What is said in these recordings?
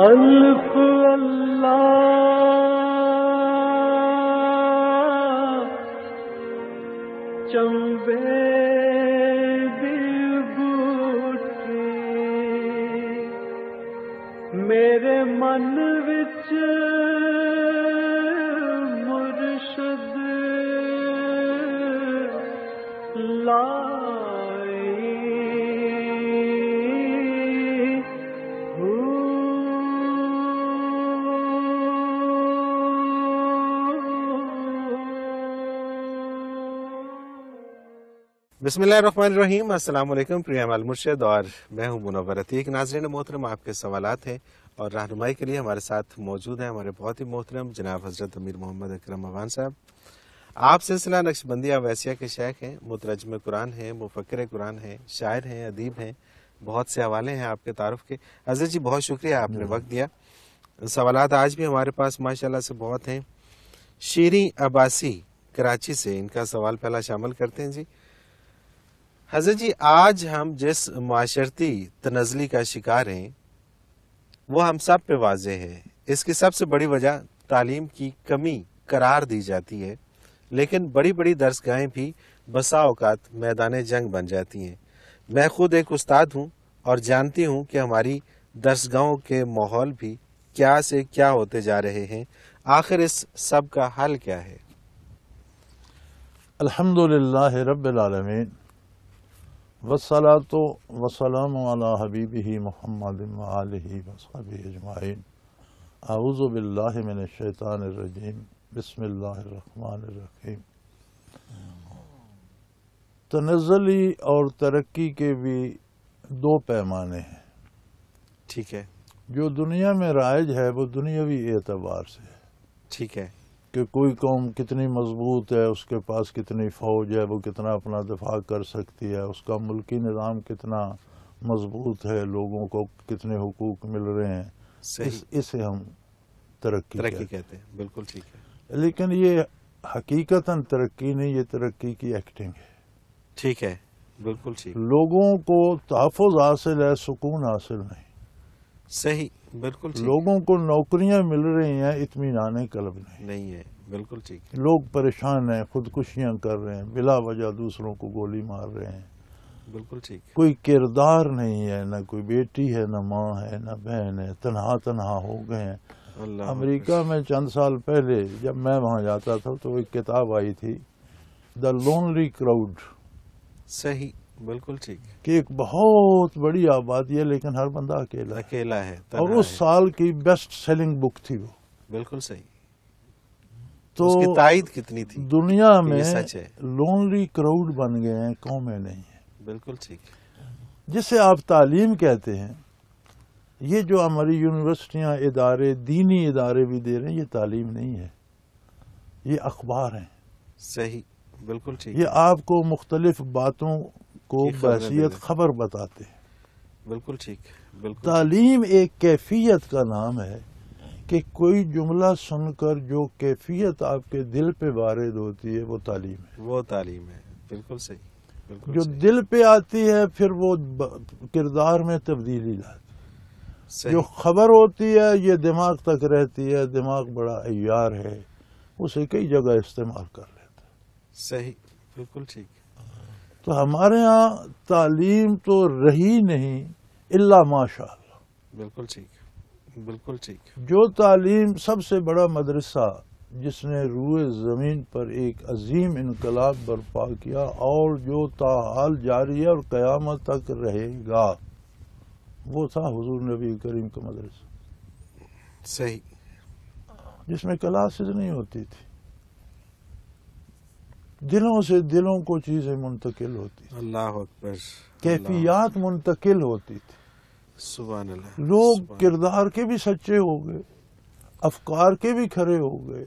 अल्फ अल्लाह चंबे दिल मेरे मन विच بسم اللہ الرحمن الرحیم السلام علیکم প্রিয় আমল মুর্শিদ আর মও মুনাভারতী এক নাজরিন মোহতরম আপকে سوالাত হে আর রাহগমাই কে লিয়ে হামারে সাথ মজুুদ হে হামারে বহুত ہی মোহতরম جناب হযরত আমির মুহাম্মদ اکرمવાન সাহেব আপ سلسلہ নকশবন্দিয়া ওয়াসিয়া কে শেখ হে মুতাজিম কুরআন হে মুফাক্কির কুরআন হে शायর হে ادیব হে বহুত সে हवाले হে আপকে তাআরুফ কে আযাজ্জি বহুত শুকরিয়া আপনে ওয়াক্ত দিয়া سوالাত আজ মে হামারে পাস মাশাআল্লাহ সে বহুত হে শೀರಿ আবাসী کراچی সে ইনকা سوال پہلا শামিল করতে হে জি हजरत जी आज हम जिस माशरती तनजली का शिकार हैं वो हम सब पे वाज है इसकी सबसे बड़ी वजह तालीम की कमी करार दी जाती है लेकिन बड़ी बड़ी दर्सगाहें भी बसा अवकात मैदान जंग बन जाती हैं मैं खुद एक उस्ताद हूँ और जानती हूँ कि हमारी दर्सगाहों के माहौल भी क्या से क्या होते जा रहे हैं आखिर इस सब का हल क्या है अल्हम्दुलिल्लाह रब्बिल आलमीन वसलात वसलम हबीब ही मोहम्मद वसब अजमाइन आउज़बिल्लाशैतानरजीम बसमीम तनजली और तरक्की के भी दो पैमाने हैं ठीक है जो दुनिया में राइज है वो दुनियावी एतबार से है ठीक है कि कोई कौम कितनी मजबूत है उसके पास कितनी फ़ौज है वो कितना अपना दफा कर सकती है उसका मुल्की निज़ाम कितना मजबूत है लोगों को कितने हकूक मिल रहे हैं इस इसे हम तरक्की तरक्की कहते हैं बिल्कुल ठीक है लेकिन ये हकीकता तरक्की नहीं ये तरक्की की एक्टिंग है ठीक है बिल्कुल ठीक लोगों को तहफ़ हासिल है सुकून हासिल नहीं सही बिल्कुल लोगों को नौकरियां मिल रही हैं इतमान है कलब नहीं नहीं है बिल्कुल ठीक लोग परेशान हैं खुदकुशियां कर रहे हैं बिला वजह दूसरों को गोली मार रहे हैं बिल्कुल ठीक कोई किरदार नहीं है ना कोई बेटी है ना माँ है ना बहन है तनहा तनहा हो गए हैं अमेरिका में चंद साल पहले जब मैं वहाँ जाता था तो एक किताब आई थी द लोनली क्राउड सही बिल्कुल ठीक कि एक बहुत बड़ी आबादी है लेकिन हर बंदा अकेला अकेला है और उस है। साल की बेस्ट सेलिंग बुक थी वो बिल्कुल सही तो उसकी कितनी थी दुनिया में सच है लोनली क्राउड बन गए हैं में नहीं है बिल्कुल ठीक जिसे आप तालीम कहते हैं ये जो हमारी यूनिवर्सिटियां इदारे दीनी इदारे भी दे रहे हैं ये तालीम नहीं है ये अखबार हैं सही बिल्कुल ठीक ये आपको मुख्तलिफ बातों को बहसीत खबर बताते हैं बिल्कुल ठीक बिल्कुल तालीम एक कैफियत का नाम है कि कोई जुमला सुनकर जो कैफियत आपके दिल पे वारद होती है वो तालीम है वो तालीम है बिल्कुल सही बिल्कुल जो सही। दिल पे आती है फिर वो किरदार में तब्दीली लाती है जो खबर होती है ये दिमाग तक रहती है दिमाग बड़ा अयार है उसे कई जगह इस्तेमाल कर लेता है सही बिल्कुल ठीक तो हमारे यहाँ तालीम तो रही नहीं इल्ला माशा बिल्कुल ठीक बिल्कुल ठीक जो तालीम सबसे बड़ा मदरसा जिसने रूए ज़मीन पर एक अजीम इनकलाब बर्पा किया और जो ताहाल जारी है और क़यामत तक रहेगा वो था हजूर नबी करीम का मदरसा सही जिसमें क्लासेस नहीं होती थी दिलों से दिलों को चीजें मुंतकिल होती अल्लाह कैफियात मुंतकिल होती थी सुबह लोग किरदार के भी सच्चे हो गए अफकार के भी खड़े हो गए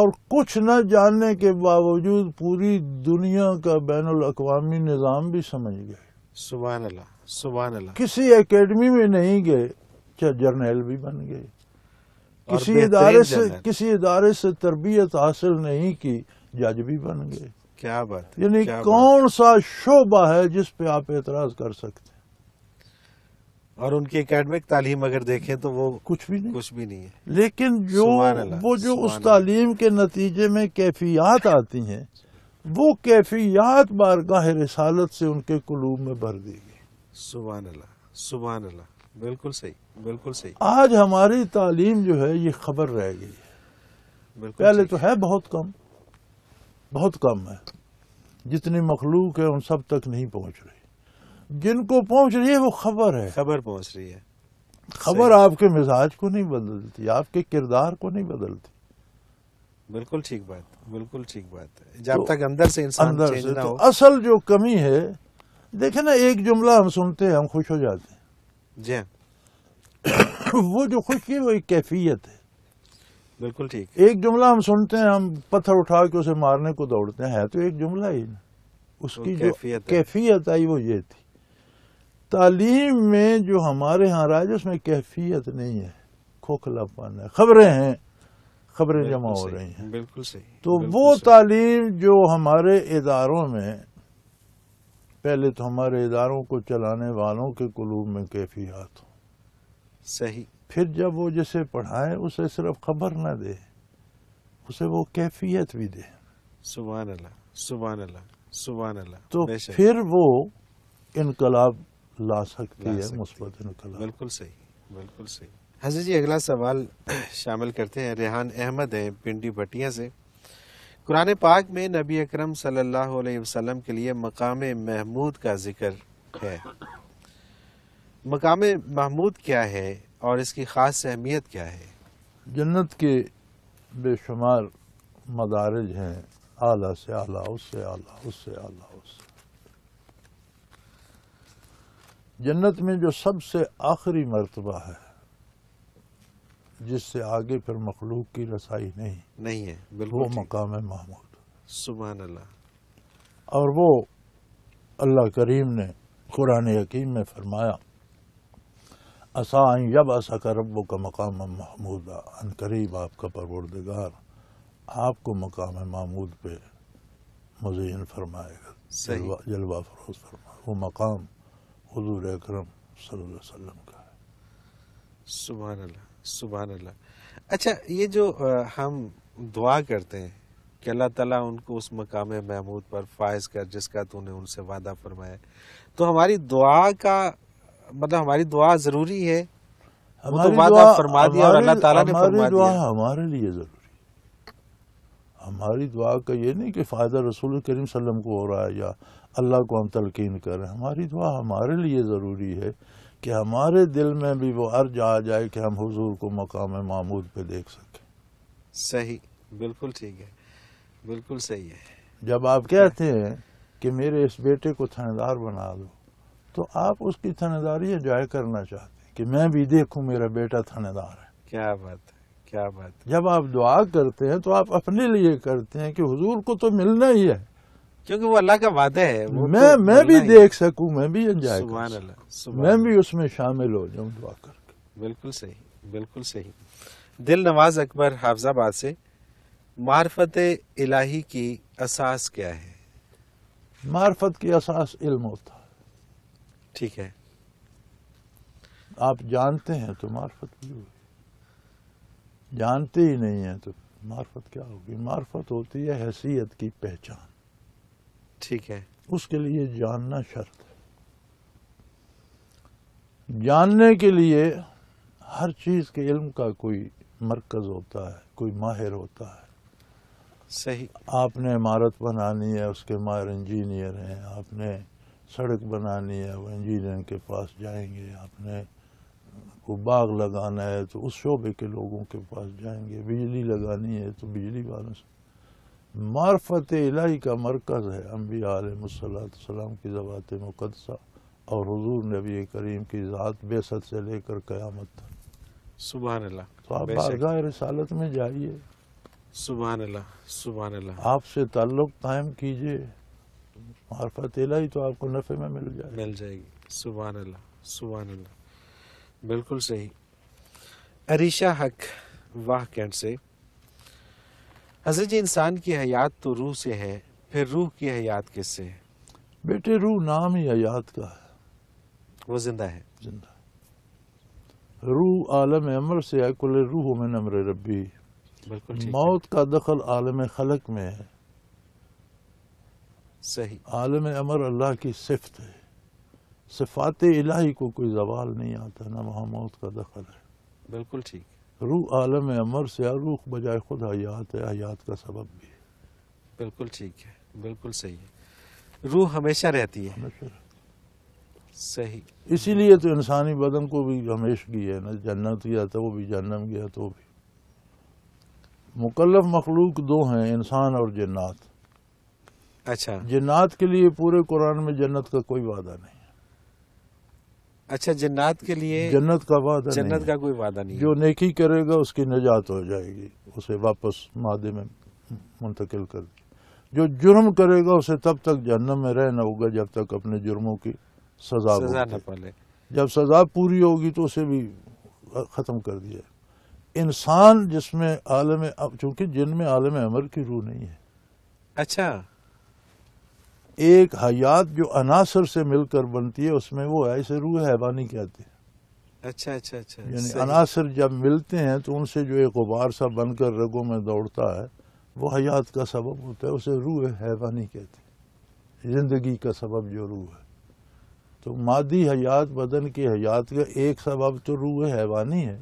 और कुछ न जानने के बावजूद पूरी दुनिया का बैन अवी निज़ाम भी समझ गए सुबह सुबह किसी एकेडमी में नहीं गए चाहे जर्नैल भी बन गए किसी इदारे से किसी इदारे से तरबियत हासिल नहीं की जज भी बन गए क्या बात यानी कौन बात? सा शोबा है जिस पे आप एतराज कर सकते हैं और उनकी एकेडमिक तालीम अगर देखें तो वो कुछ भी नहीं कुछ भी नहीं है लेकिन जो वो जो उस तालीम के नतीजे में कैफियात आती हैं वो कैफियात बारगाह रिसालत से उनके कुलूब में भर दी गई सुबह अल्लाह सुबह अल्लाह बिल्कुल सही बिल्कुल सही आज हमारी तालीम जो है ये खबर रह गई है पहले तो है बहुत कम बहुत कम है जितनी मखलूक है उन सब तक नहीं पहुंच रही जिनको पहुंच रही है वो खबर है खबर पहुंच रही है खबर आपके मिजाज को नहीं बदलती आपके किरदार को नहीं बदलती बिल्कुल ठीक बात बिल्कुल ठीक बात है जब तो, तक अंदर से इंसान अंदर से तो असल जो कमी है देखे ना एक जुमला हम सुनते हैं हम खुश हो जाते हैं जी हाँ। वो जो खुशी है वो एक कैफियत है बिल्कुल ठीक एक जुमला हम सुनते हैं हम पत्थर उठा के उसे मारने को दौड़ते हैं है तो एक जुमला ही ना उसकी तो जो कैफियत आई वो ये थी तालीम में जो हमारे यहाँ राज उसमें कैफियत नहीं है खोखलापन है खबरें हैं खबरें जमा हो रही हैं बिल्कुल सही तो वो तालीम जो हमारे इदारों में पहले तो हमारे इदारों को चलाने वालों के कलूब में कैफियात हो सही फिर जब वो जिसे पढ़ाए उसे सिर्फ खबर ना दे उसे वो कैफियत भी दे सुबह सुबहान सुबह तो फिर वो इनकलाब ला सकती ला है मुस्बत इनकलाब बिल्कुल सही बिल्कुल सही हजर जी अगला सवाल शामिल करते हैं रेहान अहमद हैं पिंडी भटिया से कुरान पाक में नबी अकरम सल्लल्लाहु अलैहि वसल्लम के लिए मकाम महमूद का जिक्र है मकाम महमूद क्या है और इसकी ख़ास अहमियत क्या है जन्नत के बेशुमार मदारज हैं आला से आला उससे आला उससे आला उससे जन्नत में जो सबसे आखिरी मरतबा है जिससे आगे फिर मखलूक की रसाई नहीं नहीं है बिल्कुल वो मकाम है महमूद सुबहान अल्लाह और वो अल्लाह करीम ने कुरान हकीम में फरमाया असा यब असा का रब का मकाम महमूद अन करीब आपका परवरदगार आपको मकाम महमूद पे मुजीन फरमाएगा जलवा फरोज फरमाए वो मकाम हजूर अक्रम सल्लम का है सुबह अल्लाह सुबह अल्लाह अच्छा ये जो आ, हम दुआ करते हैं कि अल्लाह तला उनको उस मकाम महमूद पर फायज कर जिसका तूने उनसे वादा फरमाया तो हमारी दुआ का मतलब हमारी दुआ ज़रूरी है तो हमारी तो दुआ हमारे लिए ज़रूरी हमारी दुआ का ये नहीं कि फ़ायदा रसूल करीम सल्लम को हो रहा है या अल्लाह को हम तलकिन करें हमारी दुआ हमारे लिए ज़रूरी है कि हमारे दिल में भी वो अर्ज आ जाए कि हम हुजूर को मकाम मामूद पे देख सकें सही बिल्कुल ठीक है बिल्कुल सही है जब आप कहते हैं कि मेरे इस बेटे को थानेदार बना दो तो आप उसकी थानेदारी एंजॉय करना चाहते हैं कि मैं भी देखूं मेरा बेटा थानेदार है क्या बात है क्या बात है? जब आप दुआ करते हैं तो आप अपने लिए करते हैं कि हुजूर को तो मिलना ही है क्योंकि वो अल्लाह का वादा है वो मैं तो मैं भी देख सकूं मैं भी एंजॉय मैं भी उसमें शामिल हो जाऊं दुआ करके बिल्कुल सही बिल्कुल सही दिल नवाज अकबर हाफजाबाद से मार्फत इलाही की असास क्या है मार्फत की असास इल्म होता ठीक है आप जानते हैं तो मार्फत की होगी जानते ही नहीं है तो मार्फत क्या होगी मार्फत होती है हैसियत की पहचान ठीक है उसके लिए जानना शर्त है जानने के लिए हर चीज के इल्म का कोई मरकज होता है कोई माहिर होता है सही आपने इमारत बनानी है उसके माहिर इंजीनियर हैं आपने सड़क बनानी है वो इंजीनियर के पास जाएंगे आपने को बाग लगाना है तो उस शोबे के लोगों के पास जाएंगे बिजली लगानी है तो बिजली वालों से मार्फत इलाही का मरकज़ है अम्बिया सलाम की ज़बात मुकदसा और हजूर नबी करीम की ज़ात बेसत से लेकर क़्यामत तक सुबह तो आप रसालत में जाइए सुबह सुबह आपसे ताल्लुक़ कायम कीजिए मार्फत ही तो आपको नफ़े में मिल जाएगी मिल जाएगी सुबह अल्लाह सुबह अल्लाह बिल्कुल सही अरीशा हक वाह कैंट से हजरत इंसान की हयात तो रूह से है फिर रूह की हयात किससे है बेटे रूह नाम ही हयात का है वो जिंदा है जिंदा रूह आलम अमर से है कुल रूह में नमर रबी मौत का दखल आलम खलक में है सही आलम अमर अल्लाह की सिफत है सिफात इलाही को कोई जवाल नहीं आता ना वहाँ मौत का दखल है बिल्कुल ठीक रूह आलम अमर से रूख बजाय खुद हयात है हयात का सबब भी है बिल्कुल ठीक है बिल्कुल सही है रूह हमेशा रहती है हमेशा सही इसीलिए तो इंसानी बदन को भी हमेशगी है ना जन्नत गया तो वो भी जन्म गया तो भी मुकलफ मखलूक दो हैं इंसान और जन्नात अच्छा जन्नात के लिए पूरे कुरान में जन्नत का कोई वादा नहीं अच्छा जन्नत के लिए जन्नत का वादा जन्नत का कोई वादा नहीं जो नेकी करेगा उसकी निजात हो जाएगी उसे वापस मादे में मुंतकिल कर जो जुर्म करेगा उसे तब तक जन्नत में रहना होगा जब तक अपने जुर्मों की सजा सजा न पाले जब सजा पूरी होगी तो उसे भी ख़त्म कर दिया इंसान जिसमें आलम चूंकि जिनमें आलम अमर की रूह नहीं है अच्छा एक हयात जो अनासर से मिलकर बनती है उसमें वो है इसे रूह हैवानी कहते हैं अच्छा अच्छा अच्छा यानी अनासर जब मिलते हैं तो उनसे जो एक गुबार सा बनकर रगों में दौड़ता है वो हयात का सबब होता है उसे रूह हैवानी कहते हैं जिंदगी का सबब जो रूह है तो मादी हयात बदन की हयात का एक सबब तो रूह हैवानी है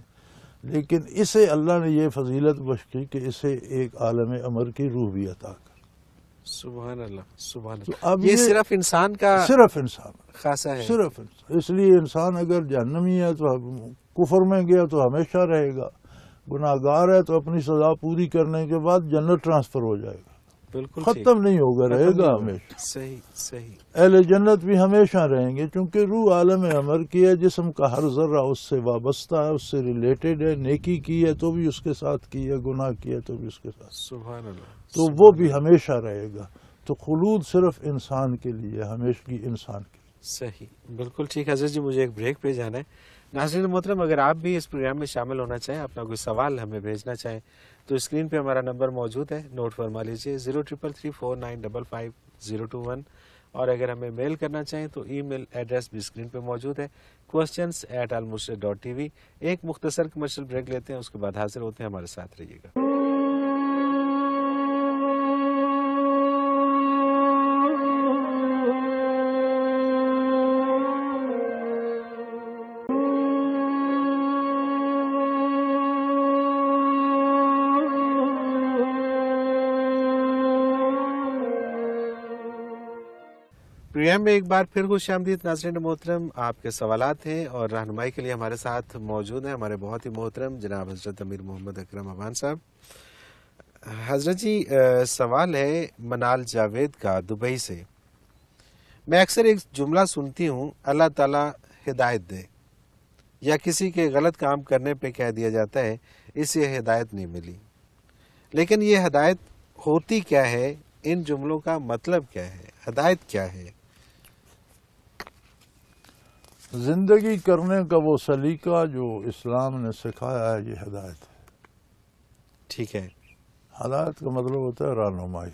लेकिन इसे अल्लाह ने यह फजीलत की कि इसे एक आलम अमर की रूह भी अता सुबह सुबह तो अब ये, ये सिर्फ इंसान का सिर्फ इंसान खासा है सिर्फ इंसान इसलिए इंसान अगर जहनमी है तो कुफर में गया तो हमेशा रहेगा गुनाहगार है तो अपनी सजा पूरी करने के बाद जन्नत ट्रांसफ़र हो जाएगा बिल्कुल खत्म नहीं होगा रहेगा हमेशा सही सही अहल जन्नत भी हमेशा रहेंगे क्योंकि रूह आलम अमर की है जिसम का हर जर्रा उससे वाबस्ता है उससे रिलेटेड है नेकी की है तो भी उसके साथ की है गुनाह की है तो भी उसके साथ सुबह तो वो भी हमेशा रहेगा तो खलूद सिर्फ इंसान के लिए हमेशा इंसान के लिए सही बिल्कुल ठीक है जी मुझे एक ब्रेक पे जाना है नाजरीन मोहतरम अगर आप भी इस प्रोग्राम में शामिल होना चाहें अपना कोई सवाल हमें भेजना चाहें तो स्क्रीन पे हमारा नंबर मौजूद है नोट फरमा लीजिए zero triple three four nine double five zero two one और अगर हमें मेल करना चाहें तो ईमेल एड्रेस भी स्क्रीन पे मौजूद है क्वेश्चन एट आलमुशर डॉट टी वी एक मुख्तसर कमर्शल ब्रेक लेते हैं उसके बाद हाजिर होते हैं हमारे साथ रहिएगा प्रोग्राम में एक बार फिर खुश आमदीद नाजरन मोहतरम आपके सवाल हैं और रहनुमाई के लिए हमारे साथ मौजूद हैं हमारे बहुत ही मोहतरम जनाब हजरत अमीर मोहम्मद अकरम अवान साहब हजरत जी आ, सवाल है मनाल जावेद का दुबई से मैं अक्सर एक जुमला सुनती हूँ अल्लाह ताला हिदायत दे या किसी के गलत काम करने पर कह दिया जाता है इसे हिदायत नहीं मिली लेकिन ये हदायत होती क्या है इन जुमलों का मतलब क्या है हिदायत क्या है ज़िंदगी करने का वो सलीका जो इस्लाम ने सिखाया है ये हदायत है ठीक है हदायत का मतलब होता है रानुमाई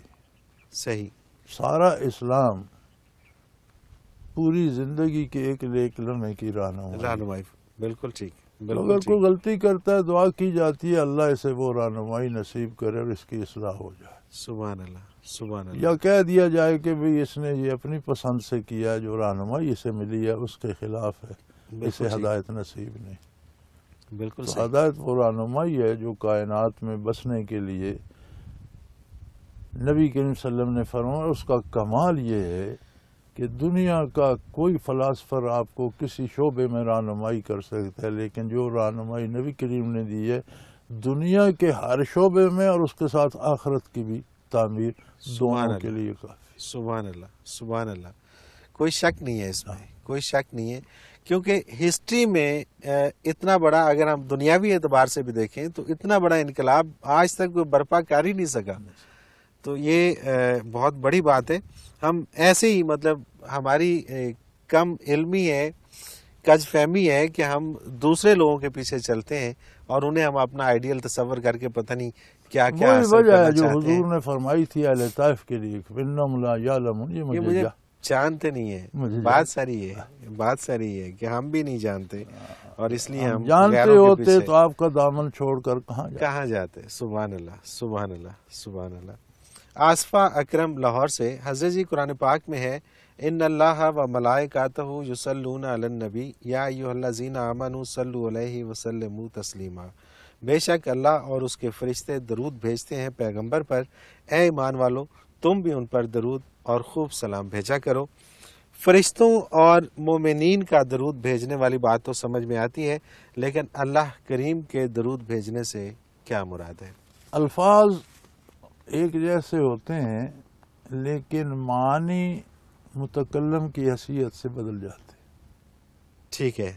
सही सारा इस्लाम पूरी ज़िंदगी के एक लेक लम्हे की रानुमाई रानुमाई बिल्कुल ठीक अगर कोई गलती करता है दुआ की जाती है अल्लाह इसे वो रानुमाई नसीब करे और इसकी असलाह हो जाए सुबह अल्लाह या कह दिया जाए कि भाई इसने ये अपनी पसंद से किया जो रहनमाई इसे मिली है उसके खिलाफ है इसे हदायत नसीब नहीं बिल्कुल तो हदायत वो रहनमाई है जो कायनात में बसने के लिए नबी करीम सल्लम ने फरमाया उसका कमाल ये है कि दुनिया का कोई फ़लासफ़र आपको किसी शोबे में रहनमाई कर सकता है लेकिन जो रहनमाई नबी करीम ने दी है दुनिया के हर शोबे में और उसके साथ आखरत की भी तामीर दोनों के लिए काफ़ी अल्लाह सुबह अल्लाह कोई शक नहीं है इसमें हाँ। कोई शक नहीं है क्योंकि हिस्ट्री में इतना बड़ा अगर हम दुनियावी एतबार से भी देखें तो इतना बड़ा इनकलाब आज तक कोई बर्पा कर ही नहीं सका तो ये बहुत बड़ी बात है हम ऐसे ही मतलब हमारी कम इल्मी है कज फहमी है कि हम दूसरे लोगों के पीछे चलते हैं और उन्हें हम अपना आइडियल तस्वर करके पता नहीं क्या क्या वजह है जो हजूर ने फरमाई थी अहल ताइफ के लिए मुझे, जानते तो नहीं है बात सारी है बात सारी है कि हम भी नहीं जानते और इसलिए हम जानते होते तो आपका दामन छोड़कर कहाँ जाते? जाते सुबह अल्लाह सुबह अल्लाह सुबह अल्लाह आसफा अकरम लाहौर से हजरत जी कुरान पाक में है इन अल्लाह व मलाय युसल्लून अलन नबी या युल्लाजीन आमन सल्लु अलैहि वसल्लम तस्लीमा बेशक अल्लाह और उसके फरिश्ते दरूद भेजते हैं पैगंबर पर ए ईमान वालों तुम भी उन पर दरूद और खूब सलाम भेजा करो फरिश्तों और मोमिन का दरूद भेजने वाली बात तो समझ में आती है लेकिन अल्लाह करीम के दरूद भेजने से क्या मुराद है अल्फाज एक जैसे होते हैं लेकिन मानी मुतकलम की हैसियत से बदल जाते ठीक है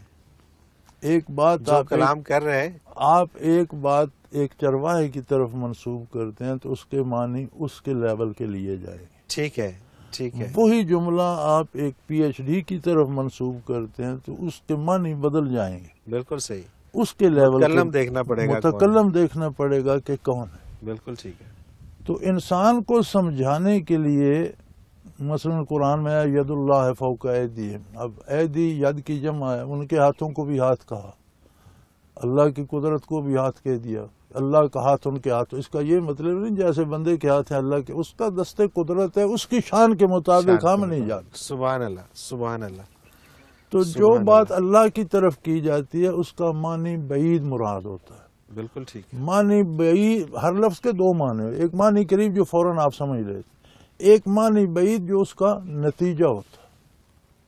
एक बात जो आप कलाम एक, कर रहे हैं आप एक बात एक चरवाहे की तरफ मंसूब करते हैं तो उसके मानी उसके लेवल के लिए जाएंगे ठीक है ठीक है वही जुमला आप एक पीएचडी की तरफ मंसूब करते हैं तो उसके मानी बदल जाएंगे बिल्कुल सही उसके लेवल कलम देखना पड़ेगा कलम देखना पड़ेगा कि कौन है बिल्कुल ठीक है तो इंसान को समझाने के लिए मसलन कुरान में यदुल्ला फ़ौक ऐदी अब दी यद की जमा है उनके हाथों को भी हाथ कहा अल्लाह की कुदरत को भी हाथ कह दिया अल्लाह का हाथ उनके हाथ तो इसका ये मतलब नहीं जैसे बंदे के हाथ है अल्लाह के उसका दस्ते कुदरत है उसकी शान के मुताबिक हम नहीं जाते सुबह अल्लाह सुबह अल्लाह तो जो बात अल्लाह की तरफ की जाती है उसका मानी बईद मुराद होता है बिल्कुल ठीक मानी बई हर लफ्ज़ के दो माने एक मानी करीब जो फौरन आप समझ लेते एक मानी बईद जो उसका नतीजा होता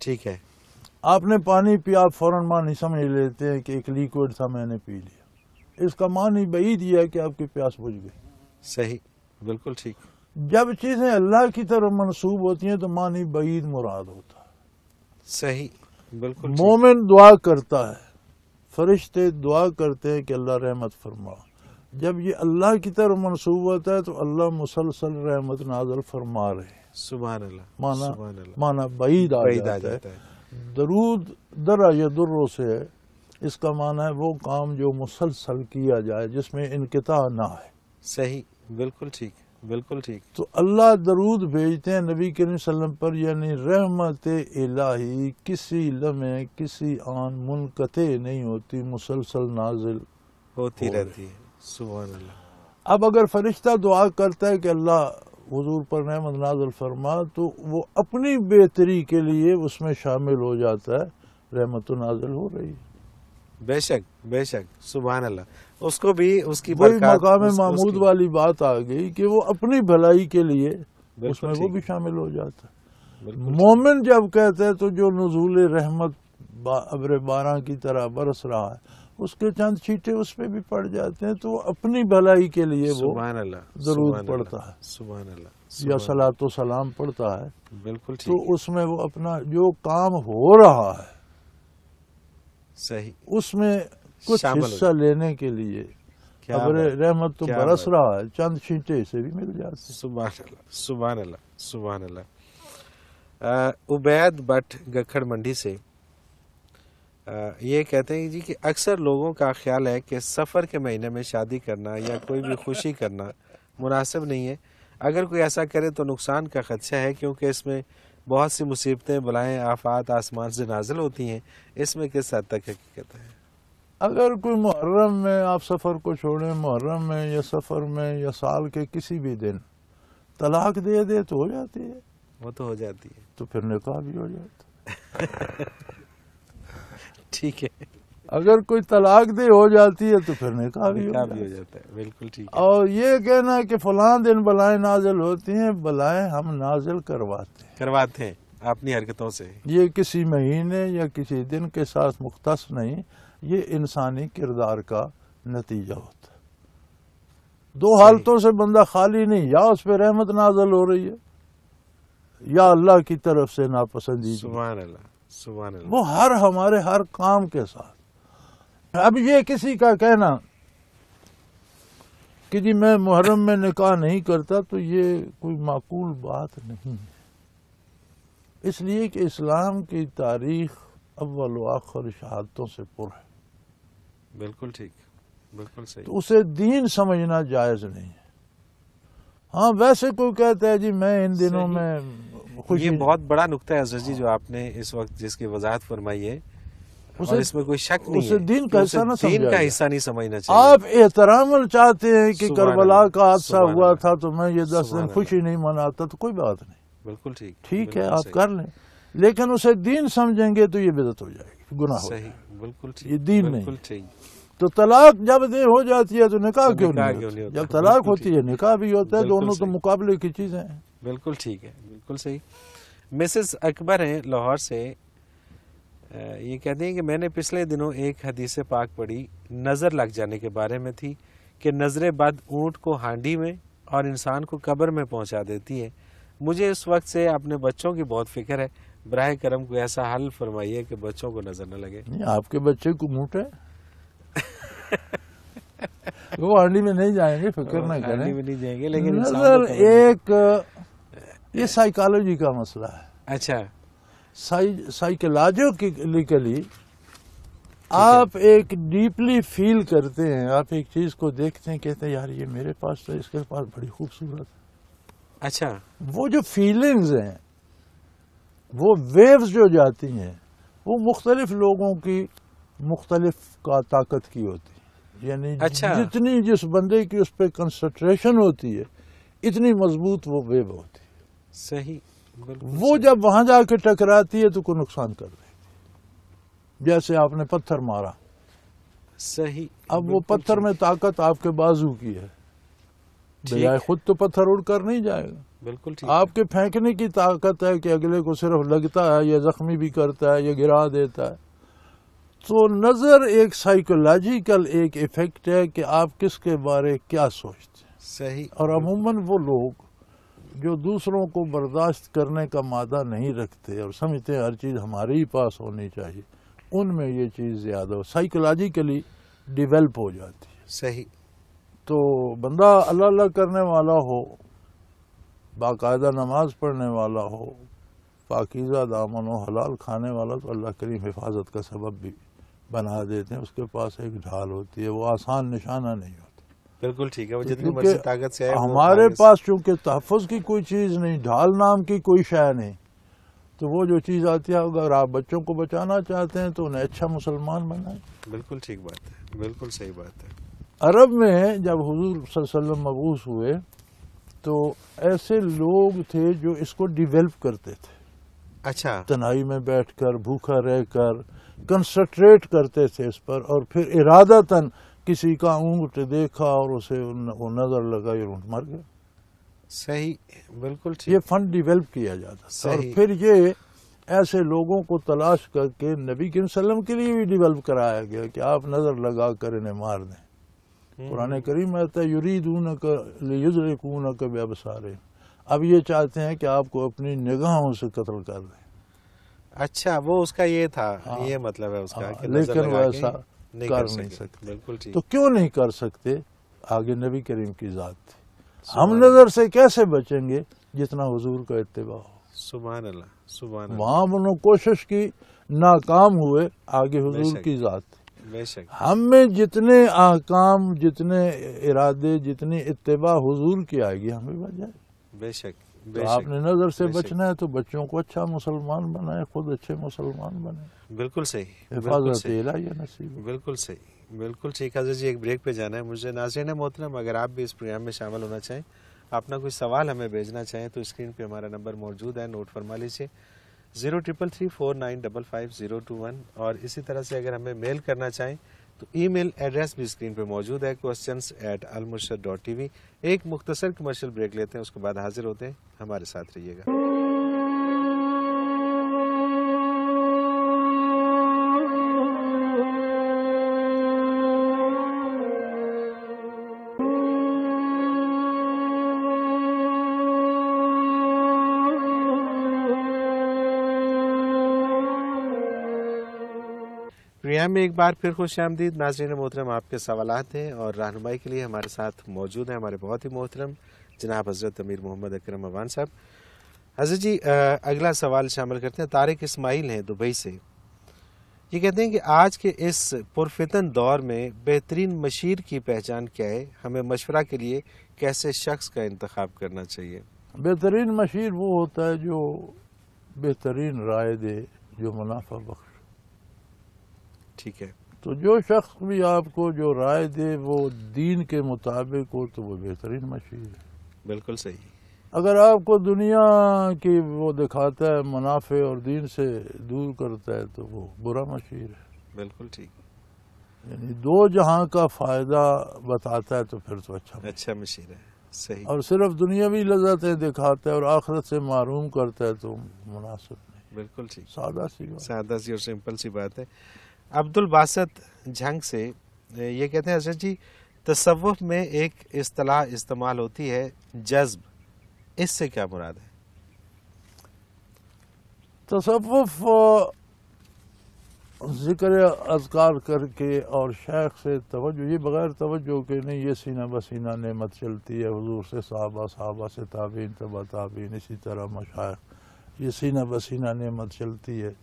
ठीक है आपने पानी पिया फौरन मानी समझ लेते हैं कि एक लिक्विड था मैंने पी लिया इसका मानी बईद यह है कि आपकी प्यास बुझ गई सही बिल्कुल ठीक जब चीजें अल्लाह की तरफ मनसूब होती हैं तो मानी बईद मुराद होता है सही बिल्कुल मोमिन दुआ करता है फरिश्ते दुआ करते हैं कि अल्लाह रहमत फरमा जब ये अल्लाह की तरफ मनसूब होता है तो अल्लाह मुसलसल रहमत नाजल फरमा रहे माना माना बईद आ, जाता, है, दरूद दरा या दुर्रो से है इसका माना है वो काम जो मुसलसल किया जाए जिसमें इनकता ना है सही बिल्कुल ठीक बिल्कुल ठीक तो अल्लाह दरूद भेजते हैं नबी करीम सल्लम पर यानी रहमत इलाही किसी लम्हे किसी आन मुनकते नहीं होती मुसलसल नाजिल होती हो रहती है अब अगर फरिश्ता दुआ करता है कि अल्लाह हजूर पर नहमद नाजल फरमा तो वो अपनी बेहतरी के लिए उसमें शामिल हो जाता है रहमत नाजल हो रही है बेशक बेशक सुबह अल्लाह उसको भी उसकी बड़ी मकाम उस, महमूद वाली बात आ गई कि वो अपनी भलाई के लिए उसमें वो भी शामिल हो जाता है मोमिन जब कहते हैं तो जो नजूल रहमत अबरे बारह की तरह बरस रहा है उसके चंद छीटे उस पर भी पड़ जाते हैं तो अपनी भलाई के लिए वो जरूर पड़ता है सुबह या सला तो सलाम पड़ता है बिल्कुल तो उसमें वो अपना जो काम हो रहा है सही उसमें कुछ हिस्सा लेने के लिए अबरे रहमत तो बरस रहा है चंद छींटे से भी मिल जाते सुबह सुबह सुबह उबैद भट्ट गखड़ मंडी से ये कहते हैं जी कि अक्सर लोगों का ख्याल है कि सफ़र के महीने में शादी करना या कोई भी खुशी करना मुनासिब नहीं है अगर कोई ऐसा करे तो नुकसान का खदशा है क्योंकि इसमें बहुत सी मुसीबतें बलाएँ आफात आसमान से नाजिल होती हैं इसमें किस हद तक हकीकत है अगर कोई मुहर्रम में आप सफ़र को छोड़ें मुहर्रम में या सफ़र में या साल के किसी भी दिन तलाक दे दे तो हो जाती है वो तो हो जाती है तो फिर निकाह भी हो जाता है ठीक है अगर कोई तलाक दे हो जाती है तो फिर निकाह भी, निका भी हो जाता है बिल्कुल ठीक और ये कहना कि फलां दिन बलाएं नाजिल होती हैं बलाएं हम नाजिल करवाते हैं करवाते हैं अपनी हरकतों से ये किसी महीने या किसी दिन के साथ मुख्त नहीं ये इंसानी किरदार का नतीजा होता है दो हालतों से बंदा खाली नहीं या उस पर रहमत नाजल हो रही है या अल्लाह की तरफ से नापसंदी वो हर हमारे हर काम के साथ अब ये किसी का कहना कि जी मैं मुहर्रम में निकाह नहीं करता तो ये कोई माकूल बात नहीं है इसलिए कि इस्लाम की तारीख अव्वल आखिर शहादतों से पुर है बिल्कुल ठीक बिल्कुल सही तो उसे दीन समझना जायज़ नहीं है हाँ वैसे कोई तो कहता है जी मैं इन दिनों में ये बहुत बड़ा नुकता है जी जो आपने इस वक्त जिसकी वजाहत फरमाई है उसे, और इसमें कोई शक नहीं उसे दिन का हिस्सा ना दिन का हिस्सा नहीं समझना चाहिए आप एहतराम चाहते हैं कि करबला का हादसा हुआ था तो मैं ये दस दिन खुशी नहीं मनाता तो कोई बात नहीं बिल्कुल ठीक ठीक है आप कर लें लेकिन उसे दीन समझेंगे तो ये बेदत हो जाएगी गुनाह बिल्कुल ये दीन नहीं ठीक तो तलाक जब दे हो जाती है तो निकाह तो क्यों नहीं, क्यों नहीं होता जब तलाक होती है निकाह भी होता है दोनों तो मुकाबले की चीजें हैं बिल्कुल ठीक है बिल्कुल सही मिसेस अकबर हैं लाहौर से ये कहते हैं कि मैंने पिछले दिनों एक हदीस पाक पढ़ी नज़र लग जाने के बारे में थी कि नजरे बद ऊँट को हांडी में और इंसान को कब्र में पहुंचा देती है मुझे इस वक्त से अपने बच्चों की बहुत फिक्र है बरह करम को ऐसा हल फरमाइए कि बच्चों को नज़र न लगे आपके बच्चे को मूट है वो अर्ली में नहीं जाएंगे फिक्र ना करें में नहीं जाएंगे लेकिन नजर एक ये साइकोलॉजी का मसला है अच्छा साइकोलॉजिकली आप एक डीपली फील करते हैं आप एक चीज को देखते हैं कहते हैं यार ये मेरे पास तो इसके पास बड़ी खूबसूरत अच्छा वो जो फीलिंग्स हैं वो वेव्स जो जाती हैं वो मुख्तलिफ लोगों की मुख्तलिफ का ताकत की होती है यानी अच्छा। जितनी जिस बंदे की उस पर कंसंट्रेशन होती है इतनी मजबूत वो वेब होती है सही वो जब वहां जाके टकराती है तो कोई नुकसान कर देती जैसे आपने पत्थर मारा सही अब वो पत्थर में ताकत आपके बाजू की है बजाय खुद तो पत्थर उड़ कर नहीं जाएगा बिल्कुल ठीक आपके फेंकने की ताकत है कि अगले को सिर्फ लगता है या जख्मी भी करता है या गिरा देता है तो नज़र एक साइकोलॉजिकल एक इफ़ेक्ट है कि आप किसके बारे क्या सोचते हैं सही और अमूमन वो लोग जो दूसरों को बर्दाश्त करने का मादा नहीं रखते और समझते हैं हर चीज़ हमारे ही पास होनी चाहिए उनमें ये चीज़ ज़्यादा साइकोलॉजिकली डिवेल्प हो जाती है सही तो बंदा अल्लाह अल्लाह करने वाला हो बाकायदा नमाज पढ़ने वाला हो पाकिज़ा दामन हलाल खाने वाला तो अल्लाह करीम हिफाजत का सबब भी बना देते हैं उसके पास एक ढाल होती है वो आसान निशाना नहीं होता बिल्कुल ठीक है वो तो जितनी मर्जी ताकत से आए हमारे पास चूंकि तहफ़ की कोई चीज़ नहीं ढाल नाम की कोई शय नहीं तो वो जो चीज़ आती है अगर आप बच्चों को बचाना चाहते हैं तो उन्हें अच्छा मुसलमान बनाए बिल्कुल ठीक बात है बिल्कुल सही बात है अरब में जब हजूर मबूस हुए तो ऐसे लोग थे जो इसको डिवेल्प करते थे अच्छा तनाई में बैठकर भूखा रहकर कंसट्रेट करते थे इस पर और फिर इरादतन किसी का ऊँट देखा और उसे वो नज़र लगाई और ऊँट मर गया सही बिल्कुल ये फंड डिवेल्प किया जाता और फिर ये ऐसे लोगों को तलाश करके नबी के के लिए भी डिवेल्प कराया गया कि आप नज़र लगा कर इन्हें मार दें हम्म। पुराने करीम आता है युरीदून कू कब सारे अब ये चाहते हैं कि आपको अपनी निगाहों से कत्ल कर दें अच्छा वो उसका ये था हाँ, ये मतलब है उसका हाँ, लेकिन वो ऐसा नहीं कर, कर नहीं सकते बिल्कुल तो क्यों नहीं कर सकते आगे नबी करीम की जात थी हम नजर से कैसे बचेंगे जितना हजूर का इतबा हो सुबह वहां उन्होंने कोशिश की नाकाम हुए आगे हजूर की जात थी हम में जितने आकाम जितने इरादे जितनी इतबा हजूर की आएगी हमें बच जाए बेशक तो आपने नज़र से बचना है तो बच्चों को अच्छा मुसलमान बनाए खुद अच्छे मुसलमान बनाए बिल्कुल सही हिफाजत नसीब बिल्कुल सही बिल्कुल ठीक हाजिर जी एक ब्रेक पे जाना है मुझे है मोहतरम अगर आप भी इस प्रोग्राम में शामिल होना चाहें अपना कोई सवाल हमें भेजना चाहें तो स्क्रीन पे हमारा नंबर मौजूद है नोट फरमा लीजिए zero triple three four nine double five zero two one और इसी तरह से अगर हमें मेल करना चाहें तो ईमेल एड्रेस भी स्क्रीन पर मौजूद है क्वेश्चन एट अलमुर्शद डॉट टी वी एक मुख्तर कमर्शियल ब्रेक लेते हैं उसके बाद हाजिर होते हैं हमारे साथ रहिएगा प्रोग्राम में एक बार फिर खुश आमदीद नाजरन मोहतरम आपके सवाल हैं और रहनुमाई के लिए हमारे साथ मौजूद हैं हमारे बहुत ही मोहतरम जनाब हज़रत अमीर मोहम्मद अक्रम अवान साहब हजरत जी अगला सवाल शामिल करते हैं तारिक इसमाइल हैं दुबई से ये कहते हैं कि आज के इस पुरफितन दौर में बेहतरीन मशीर की पहचान क्या है हमें मशवरा के लिए कैसे शख्स का इंतखब करना चाहिए बेहतरीन मशीर वो होता है जो बेहतरीन राय दे जो मुनाफा बख्श ठीक है तो जो शख्स भी आपको जो राय दे वो दीन के मुताबिक हो तो वो बेहतरीन मशीन है बिल्कुल सही अगर आपको दुनिया की वो दिखाता है मुनाफे और दीन से दूर करता है तो वो बुरा मशीर है बिल्कुल ठीक यानी दो जहां का फायदा बताता है तो फिर तो अच्छा अच्छा मशीर है सही और सिर्फ दुनिया लजाते लजतें दिखाता है और आखिरत से मरूम करता है तो मुनासिब नहीं बिल्कुल ठीक सादा सी सादा सी और सिंपल सी बात है अब्दुल बासत झंग से ये कहते हैं अरशद जी तसवुफ़ में एक असलाह इस्तेमाल होती है जज्ब इससे क्या मुराद है तसवुफ़ ज़िक्र अजकार करके और शेख से तवज्जो ये बग़ैर तवज्जो के नहीं ये सीना बसीना नेमत चलती है हजूर से साहबा साहबा से ताबीन तबा ताबीन इसी तरह मशाख ये सीना बसीना नेमत चलती है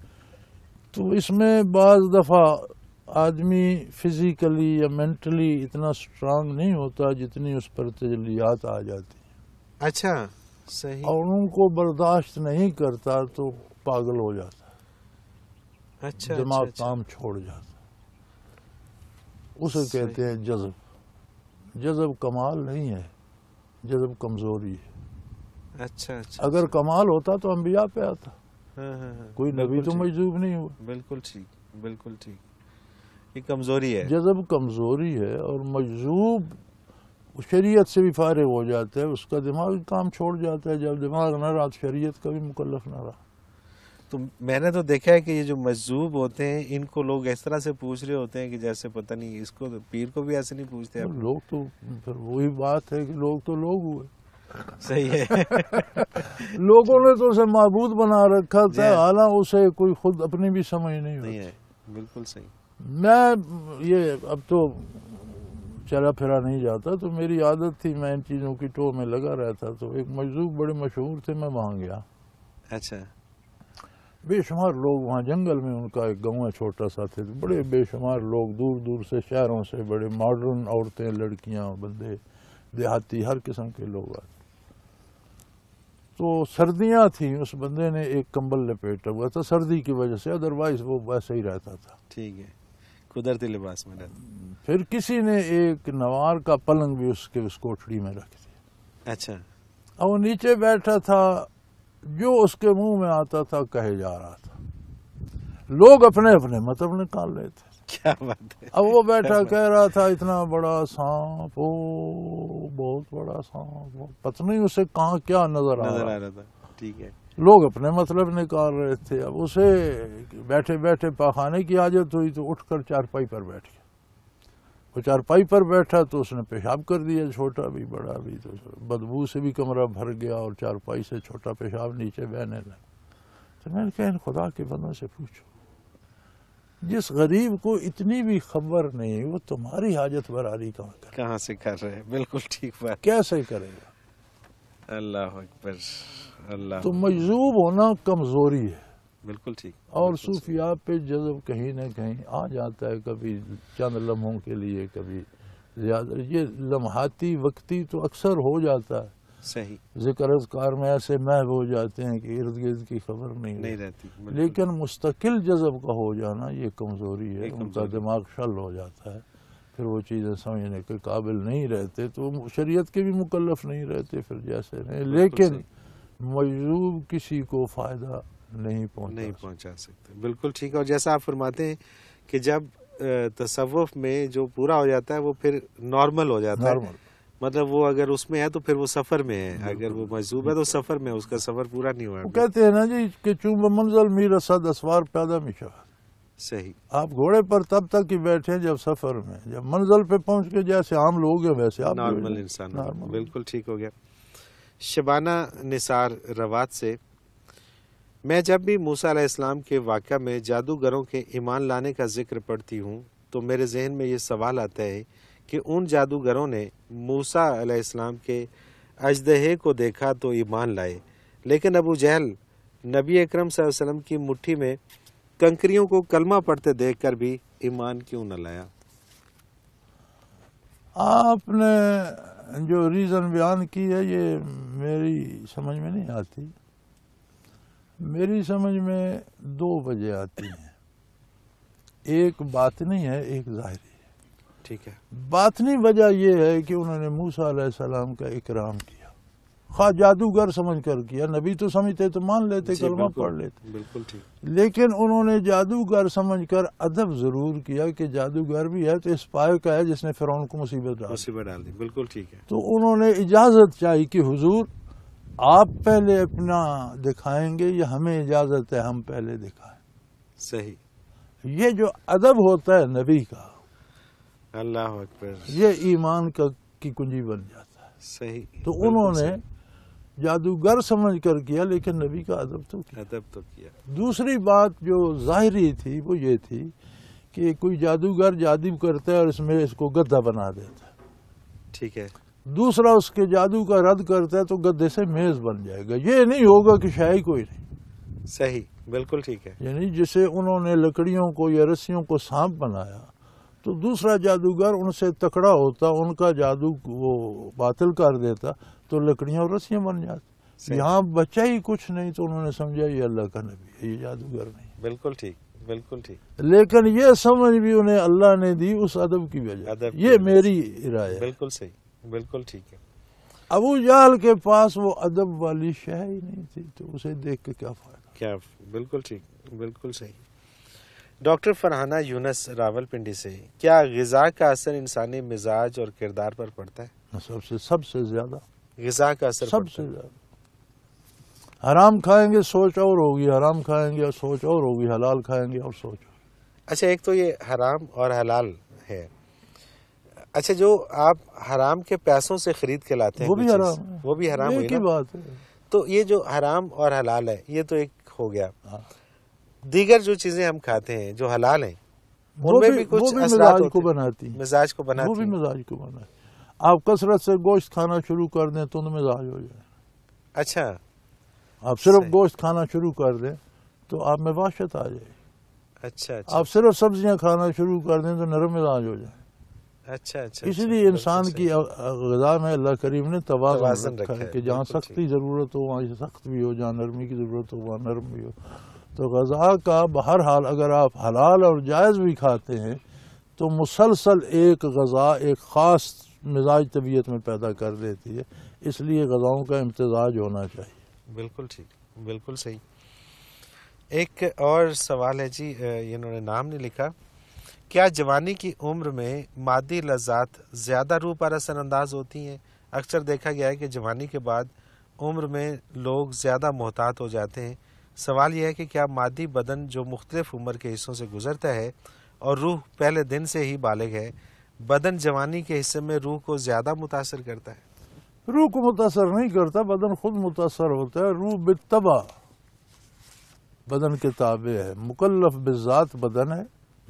तो इसमें बज दफ़ा आदमी फिज़िकली या मेंटली इतना स्ट्रांग नहीं होता जितनी उस पर तजलियात आ जाती हैं अच्छा सही और उनको बर्दाश्त नहीं करता तो पागल हो जाता अच्छा, अच्छा दिमाग अच्छा, अच्छा। काम छोड़ जाता उसे कहते हैं जज्ब जज्ब कमाल नहीं है जज्ब कमज़ोरी है अच्छा अच्छा अगर अच्छा। कमाल होता तो अम्बिया पे आता कोई नबी तो मजदूब नहीं हुआ बिल्कुल ठीक बिल्कुल ठीक ये कमजोरी है जजब कमजोरी है और मजलूब शरीयत से भी फारग हो जाता है उसका दिमाग काम छोड़ जाता है जब दिमाग ना रहा तो शरीयत का भी मुकलफ ना रहा तो मैंने तो देखा है कि ये जो मजजूब होते हैं इनको लोग इस तरह से पूछ रहे होते हैं कि जैसे पता नहीं इसको तो पीर को भी ऐसे नहीं पूछते लोग तो फिर वही बात है कि लोग तो लोग हुए सही है लोगों ने तो उसे महबूत बना रखा था हालांकि उसे कोई खुद अपनी भी समझ नहीं होती है बिल्कुल सही मैं ये अब तो चला फिरा नहीं जाता तो मेरी आदत थी मैं इन चीज़ों की टो में लगा रहता तो एक मजदूर बड़े मशहूर थे मैं वहाँ गया अच्छा बेशुमार लोग वहाँ जंगल में उनका एक गाँव है छोटा सा थे तो बड़े बेशुमार लोग दूर दूर से शहरों से बड़े मॉडर्न औरतें लड़कियाँ बंदे देहाती हर किस्म के लोग आते तो सर्दियाँ थी उस बंदे ने एक कंबल लपेटा हुआ था सर्दी की वजह से अदरवाइज वो वैसे ही रहता था ठीक है कुदरती लिबास में फिर किसी ने एक नवार का पलंग भी उसके उस कोठड़ी में रख दिया अच्छा अब वो नीचे बैठा था जो उसके मुंह में आता था कहे जा रहा था लोग अपने अपने मतलब निकाल रहे थे क्या बात है अब वो बैठा कह रहा था इतना बड़ा सांप ओ बहुत बड़ा सांप पता नहीं उसे कहा क्या नजर आ रहा था ठीक है लोग अपने मतलब निकाल रहे थे अब उसे बैठे बैठे पखाने की आदत हुई तो उठकर चारपाई पर बैठ गया वो चारपाई पर बैठा तो उसने पेशाब कर दिया छोटा भी बड़ा भी तो बदबू से भी कमरा भर गया और चारपाई से छोटा पेशाब नीचे बहने लगा तो मैंने कहा इन खुदा के बंदों से पूछो जिस गरीब को इतनी भी खबर नहीं वो तुम्हारी हाजत बरारी कहाँ कर कहाँ से कर रहे हैं बिल्कुल ठीक बात कैसे करेगा अल्लाह अकबर अल्लाह तो मजबूब होना कमजोरी है बिल्कुल ठीक और सूफिया पे जज्ब कहीं ना कहीं आ जाता है कभी चंद लम्हों के लिए कभी ज्यादा ये लम्हाती वक्ती तो अक्सर हो जाता है जिक्र अजकार में ऐसे महब हो जाते हैं कि इर्द गिर्द की खबर नहीं, नहीं रहती लेकिन मुस्तकिल जज्ब का हो जाना ये कमज़ोरी है उनका दिमाग शल हो जाता है फिर वो चीज़ें समझने के काबिल नहीं रहते तो शरीयत के भी मुकलफ नहीं रहते फिर जैसे नहीं लेकिन मजलूब किसी को फ़ायदा नहीं पहुंचा नहीं पहुंचा सकते बिल्कुल ठीक है और जैसा आप फरमाते हैं कि जब तसवफ में जो पूरा हो जाता है वो फिर नॉर्मल हो जाता है मतलब वो अगर उसमें है तो फिर वो सफर में है अगर वो मजलूब है तो सफर में उसका सफर पूरा नहीं हुआ कहते हैं ना जी के चुंब मंजल मीर असद असवार पैदा मिशा सही आप घोड़े पर तब तक ही बैठे जब सफर में जब मंजिल पे पहुंच के जैसे आम लोग हैं वैसे आप नॉर्मल इंसान बिल्कुल ठीक हो गया शबाना निसार रवात से मैं जब भी मूसा इस्लाम के वाक़ में जादूगरों के ईमान लाने का जिक्र पढ़ती हूँ तो मेरे जहन में ये सवाल आता है कि उन जादूगरों ने मूसा अलैहिस्सलाम के अजदहे को देखा तो ईमान लाए लेकिन अबू जहल नबी अकरम वसल्लम की मुट्ठी में कंकरियों को कलमा पढ़ते देखकर भी ईमान क्यों न लाया आपने जो रीज़न बयान की है ये मेरी समझ में नहीं आती मेरी समझ में दो वजह आती हैं एक बात नहीं है एक है ठीक है बातनी वजह यह है कि उन्होंने मूसा सलाम का इकराम किया खा जादूगर समझ कर किया नबी तो समझते तो मान लेते कलमा पढ़ लेते बिल्कुल ठीक लेकिन उन्होंने जादूगर समझ कर अदब जरूर किया कि जादूगर भी है तो इस पाए का है जिसने फिर को मुसीबत डाल मुसीबत डाल दी बिल्कुल ठीक है तो उन्होंने इजाजत चाही कि हुजूर आप पहले अपना दिखाएंगे या हमें इजाजत है हम पहले दिखाए सही ये जो अदब होता है नबी का अल्लाह ये ईमान का की कुंजी बन जाता है सही तो उन्होंने जादूगर समझ कर किया लेकिन नबी का अदब तो किया अदब तो किया दूसरी बात जो जाहरी थी वो ये थी कि कोई जादूगर जादू करता है और इसमें इसको गद्दा बना देता है ठीक है दूसरा उसके जादू का रद्द करता है तो गद्दे से मेज बन जाएगा ये नहीं होगा कि शाही कोई नहीं सही बिल्कुल ठीक है यानी जिसे उन्होंने लकड़ियों को या रस्सियों को सांप बनाया तो दूसरा जादूगर उनसे तकड़ा होता उनका जादू वो बातिल कर देता तो लकड़ियाँ और रस्सियाँ बन जाती यहाँ बचा ही कुछ नहीं तो उन्होंने समझा ये अल्लाह का नबी है ये जादूगर नहीं बिल्कुल ठीक बिल्कुल ठीक लेकिन ये समझ भी उन्हें अल्लाह ने दी उस अदब की वजह ये मेरी राय बिल्कुल सही बिल्कुल ठीक है अबू जाल के पास वो अदब वाली शह ही नहीं थी तो उसे देख के क्या फायदा क्या बिल्कुल ठीक बिल्कुल सही डॉक्टर फरहाना यूनस पिंडी से क्या गज़ा का असर इंसानी मिजाज और किरदार पर पड़ता है सबसे सबसे ज़्यादा गज़ा का असर सबसे ज़्यादा हराम खाएंगे सोच और होगी हराम खाएंगे और सोच और होगी हलाल खाएंगे और सोच अच्छा एक तो ये हराम और हलाल है अच्छा जो आप हराम के पैसों से खरीद के लाते हैं वो भी हराम वो भी हराम की बात है तो ये जो हराम और हलाल है ये तो एक हो गया हाँ। दीगर जो चीजें हम खाते हैं जो हलाल हैं उनमें भी, भी कुछ वो भी मिजाज को बनाती है मिजाज को बनाती वो भी मिजाज को बनाती आप कसरत से गोश्त खाना शुरू कर दें तो मिजाज हो जाए अच्छा आप सिर्फ गोश्त खाना शुरू कर दें तो आप में वाशत आ जाए अच्छा, अच्छा आप सिर्फ सब्जियां खाना शुरू कर दें तो नरम मिजाज हो जाए अच्छा अच्छा, अच्छा। इसलिए इंसान की गजा में अल्लाह करीम ने तवाजन रखा है कि जहाँ सख्ती ज़रूरत हो वहाँ सख्त भी हो जहाँ नरमी की ज़रूरत हो वहाँ नरम भी हो तो गज़ा का बहर हाल अगर आप हलाल और जायज़ भी खाते हैं तो मुसलसल एक गज़ा एक ख़ास मिजाज तबीयत में पैदा कर देती है इसलिए गज़ाओं का इम्तजाज होना चाहिए बिल्कुल ठीक बिल्कुल सही एक और सवाल है जी इन्होंने नाम नहीं लिखा क्या जवानी की उम्र में मादी लजात ज़्यादा रूह पर असरअंदाज होती हैं अक्सर देखा गया है कि जवानी के बाद उम्र में लोग ज़्यादा मोहतात हो जाते हैं सवाल यह है कि क्या मादी बदन जो मुख्तलिफ उम्र के हिस्सों से गुजरता है और रूह पहले दिन से ही बालग है बदन जवानी के हिस्से में रूह को ज़्यादा मुतासर करता है रूह को मुतासर नहीं करता बदन खुद मुतासर होता है रूह बेतबा बदन के ताबे है मुकल्लफ बेजात बदन है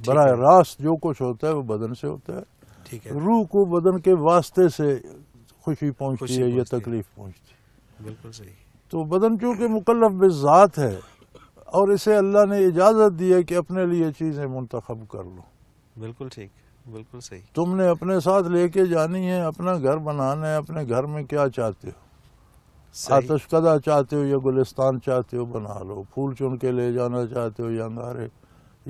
बर रास्त जो कुछ होता है वो बदन से होता है ठीक है रूह को बदन के वास्ते से खुशी पहुंचती है या तकलीफ पहुंचती है बिल्कुल सही तो बदन चूँकि मुकलफ बेज़ात है और इसे अल्लाह ने इजाज़त दी है कि अपने लिए चीज़ें मंतखब कर लो बिल्कुल ठीक बिल्कुल सही तुमने अपने साथ लेके जानी है अपना घर बनाना है अपने घर में क्या चाहते हो आतशकदा चाहते हो या गुलिस्तान चाहते हो बना लो फूल चुन के ले जाना चाहते हो या अंगारे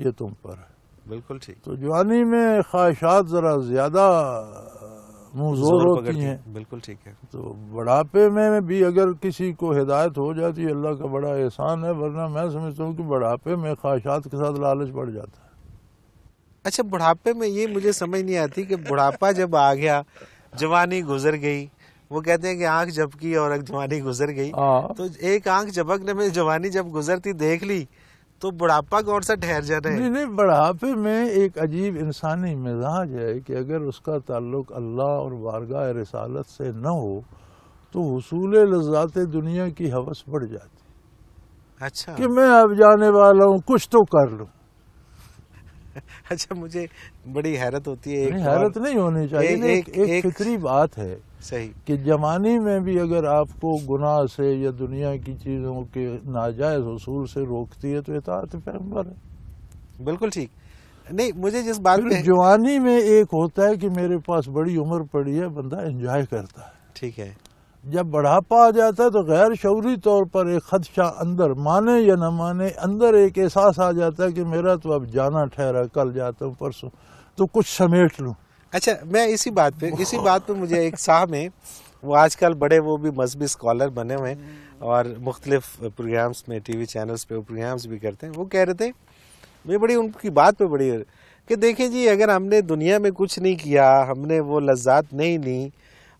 ये तुम पर है बिल्कुल ठीक तो जवानी में ख्वाहिशात ज़रा ज़्यादा मुंह जोर होती है बिल्कुल ठीक है तो बढ़ापे में भी अगर किसी को हिदायत हो जाती है अल्लाह का बड़ा एहसान है वरना मैं समझता हूँ कि बढ़ापे में ख्वाहिशात के साथ लालच बढ़ जाता है अच्छा बुढ़ापे में ये मुझे समझ नहीं आती कि बुढ़ापा जब आ गया जवानी गुजर गई वो कहते हैं कि आंख झपकी और एक जवानी गुजर गई हाँ। तो एक आंख झपकने में जवानी जब गुजरती देख ली तो बुढ़ापा कौन सा ठहर रहा है नहीं नहीं बुढ़ापे में एक अजीब इंसानी मिजाज है कि अगर उसका ताल्लुक अल्लाह और वारगा रसालत से न हो तो हसूल लजात दुनिया की हवस बढ़ जाती अच्छा कि मैं अब जाने वाला हूँ कुछ तो कर लू अच्छा मुझे बड़ी हैरत होती है नहीं, हैरत नहीं होनी चाहिए एक, एक, एक, एक, एक फिक्री बात है सही कि जवानी में भी अगर आपको गुनाह से या दुनिया की चीज़ों के नाजायज़ असूल से रोकती है तो इतात तो पैगम्बर है बिल्कुल ठीक नहीं मुझे जिस बात में जवानी में एक होता है कि मेरे पास बड़ी उम्र पड़ी है बंदा एंजॉय करता है ठीक है जब बढ़ापा आ जाता है तो गैर शौरी तौर पर एक खदशा अंदर माने या न माने अंदर एक एहसास आ जाता है कि मेरा तो अब जाना ठहरा कल जाता हूँ परसों तो कुछ समेट लूँ अच्छा मैं इसी बात पे इसी बात पे मुझे एक साहब है वो आजकल बड़े वो भी मजहबी स्कॉलर बने हुए हैं और मुख्तलिफ प्रोग्राम्स में टीवी चैनल्स पे प्रोग्राम्स भी करते हैं वो कह रहे थे मैं बड़ी उनकी बात पे बड़ी कि देखें जी अगर हमने दुनिया में कुछ नहीं किया हमने वो लज्जात नहीं ली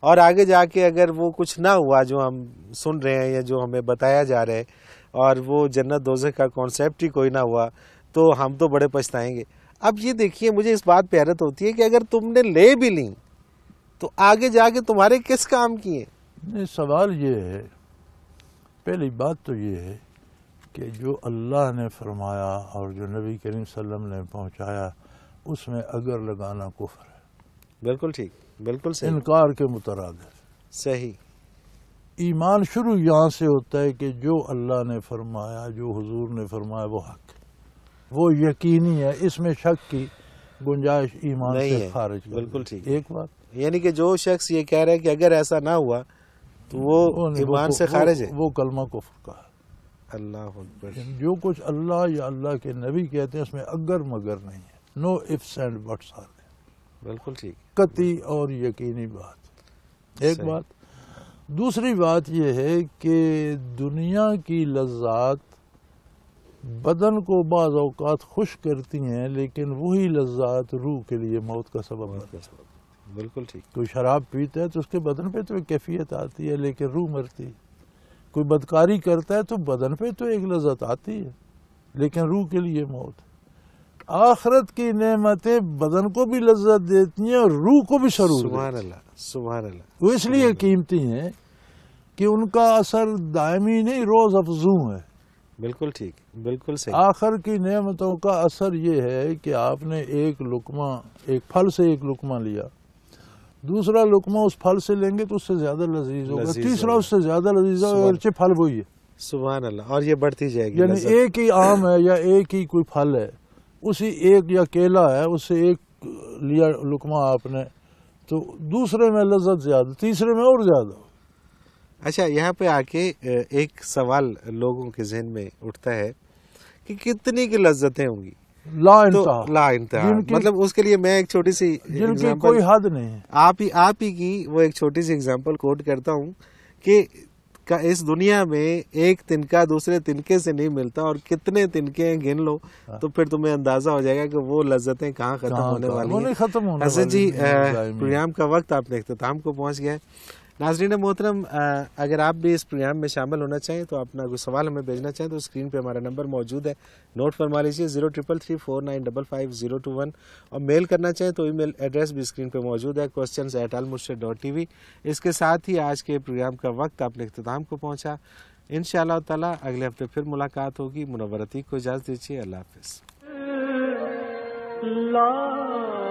और आगे जाके अगर वो कुछ ना हुआ जो हम सुन रहे हैं या जो हमें बताया जा रहा है और वो जन्नत दोजे का कॉन्सेप्ट ही कोई ना हुआ तो हम तो बड़े पछताएंगे अब ये देखिए मुझे इस बात पर हैरत होती है कि अगर तुमने ले भी ली तो आगे जाके तुम्हारे किस काम किए नहीं सवाल ये है पहली बात तो ये है कि जो अल्लाह ने फरमाया और जो नबी करीम सल्लम ने पहुंचाया उसमें अगर लगाना कुफर है बिल्कुल ठीक बिल्कुल सही इनकार के मुतराद सही ईमान शुरू यहाँ से होता है कि जो अल्लाह ने फरमाया जो हुजूर ने फरमाया वो हक वो यकीनी है इसमें शक की गुंजाइश ईमान से खारिज बिल्कुल ठीक एक बात यानी कि जो शख्स ये कह रहा है कि अगर ऐसा ना हुआ तो वो ईमान से खारिज है वो कलमा को का अल्लाह जो कुछ अल्लाह या अल्लाह के नबी कहते हैं उसमें अगर मगर नहीं है no ifs and buts are बिल्कुल ठीक कति और यकीनी बात एक बात दूसरी बात यह है कि दुनिया की लज्जात बदन को बाज़ अवकात खुश करती हैं लेकिन वही लज्जात रूह के लिए मौत का सबब मौत का बिल्कुल ठीक कोई शराब पीता है तो उसके बदन पे तो एक कैफियत आती है लेकिन रूह मरती है कोई बदकारी करता है तो बदन पे तो एक लज्जत आती है लेकिन रूह के लिए मौत आखरत की नेमतें बदन को भी लज्जत देती हैं और रूह को भी शरूर सुबह वो इसलिए कीमती हैं कि उनका असर दायमी नहीं रोज़ अफजू है बिल्कुल ठीक बिल्कुल सही आखिर की नियमतों का असर ये है कि आपने एक लुकमा एक फल से एक लुकमा लिया दूसरा लुकमा उस फल से लेंगे तो उससे ज्यादा लजीज होगा तीसरा उससे ज्यादा लजीज होगा अच्छे फल वही है सुबह अल्लाह और ये बढ़ती जाएगी यानी एक ही आम है या एक ही कोई फल है उसी एक या केला है उससे एक लिया लुकमा आपने तो दूसरे में लजत ज्यादा तीसरे में और ज्यादा अच्छा यहाँ पे आके एक सवाल लोगों के जहन में उठता है कि कितनी की लज्जतें होंगी ला तो, मतलब उसके लिए मैं एक छोटी सी जिनकी कोई हद नहीं है आप ही आप ही की वो एक छोटी सी एग्जांपल कोट करता हूँ कि का इस दुनिया में एक तिनका दूसरे तिनके से नहीं मिलता और कितने तिनके गिन लो हाँ। तो फिर तुम्हें अंदाजा हो जाएगा कि वो लज्जतें कहाँ खत्म होने वाली हैं खत्म जी प्रोग्राम का वक्त आपने अख्ताम को पहुंच गया है नाजरीन मोहतरम अगर आप भी इस प्रोग्राम में शामिल होना चाहें तो अपना कोई सवाल हमें भेजना चाहें तो स्क्रीन पे हमारा नंबर मौजूद है नोट फरमा लीजिए zero triple three four nine double five zero two one और मेल करना चाहें तो ई मेल एड्रेस भी स्क्रीन पे मौजूद है क्वेश्चन एट आल डॉट टी वी इसके साथ ही आज के प्रोग्राम का वक्त अपने अख्ताम को पहुँचा इन ताला अगले हफ्ते फिर मुलाकात होगी मुनवरती को इजाज़त दीजिए अल्लाह हाफ